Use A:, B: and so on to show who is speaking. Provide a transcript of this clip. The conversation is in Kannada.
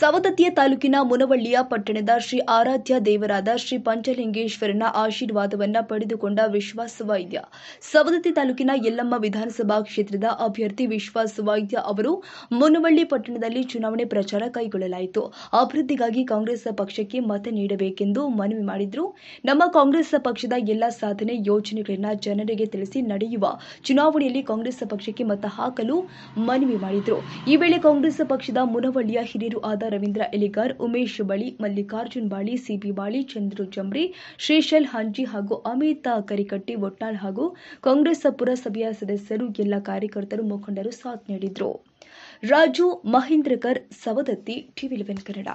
A: ಸವದತ್ತಿಯ ತಾಲೂಕಿನ ಮುನವಳ್ಳಿಯ ಪಟ್ಟಣದ ಶ್ರೀ ಆರಾಧ್ಯ ದೇವರಾದ ಶ್ರೀ ಪಂಚಲಿಂಗೇಶ್ವರನ ಆಶೀರ್ವಾದವನ್ನ ಪಡೆದುಕೊಂಡ ವಿಶ್ವಾಸ ವೈದ್ಯ ಸವದತ್ತಿ ತಾಲೂಕಿನ ಯಲ್ಲಮ್ಮ ವಿಧಾನಸಭಾ ಕ್ಷೇತ್ರದ ಅಭ್ಯರ್ಥಿ ವಿಶ್ವಾಸ ವೈದ್ಯ ಅವರು ಮುನವಳ್ಳಿ ಪಟ್ಟಣದಲ್ಲಿ ಚುನಾವಣೆ ಪ್ರಚಾರ ಕೈಗೊಳ್ಳಲಾಯಿತು ಅಭಿವೃದ್ಧಿಗಾಗಿ ಕಾಂಗ್ರೆಸ್ ಪಕ್ಷಕ್ಕೆ ಮತ ನೀಡಬೇಕೆಂದು ಮನವಿ ಮಾಡಿದ್ರು ನಮ್ಮ ಕಾಂಗ್ರೆಸ್ ಪಕ್ಷದ ಎಲ್ಲ ಸಾಧನೆ ಯೋಜನೆಗಳನ್ನು ಜನರಿಗೆ ತಿಳಿಸಿ ನಡೆಯುವ ಚುನಾವಣೆಯಲ್ಲಿ ಕಾಂಗ್ರೆಸ್ ಪಕ್ಷಕ್ಕೆ ಮತ ಹಾಕಲು ಮನವಿ ಮಾಡಿದ್ರು ಈ ವೇಳೆ ಕಾಂಗ್ರೆಸ್ ಪಕ್ಷದ ಮುನವಳ್ಳಿಯ ಹಿರಿಯರು ಆದ ರವೀಂದ್ರ ಎಲಿಗಾರ್ ಉಮೇಶ್ ಬಳಿ ಮಲ್ಲಿಕಾರ್ಜುನ್ ಬಾಳಿ ಸಿಬಿ ಬಾಳಿ ಚಂದ್ರು ಜಂಬ್ರಿ ಶ್ರೀಶೈಲ್ ಹಾಂಜಿ ಹಾಗೂ ಅಮಿತ್ ಕರಿಕಟ್ಟಿ ಒಟ್ಟಾಳ್ ಹಾಗೂ ಕಾಂಗ್ರೆಸ್ ಪುರಸಭೆಯ ಸದಸ್ಯರು ಎಲ್ಲ ಕಾರ್ಯಕರ್ತರು ಮುಖಂಡರು ಸಾಥ್ ನೀಡಿದರು ರಾಜು ಮಹೇಂದ್ರಕರ್ ಸವದತ್ತಿ ಟಿವಿ ಲೆವೆನ್ ಕನ್ನಡ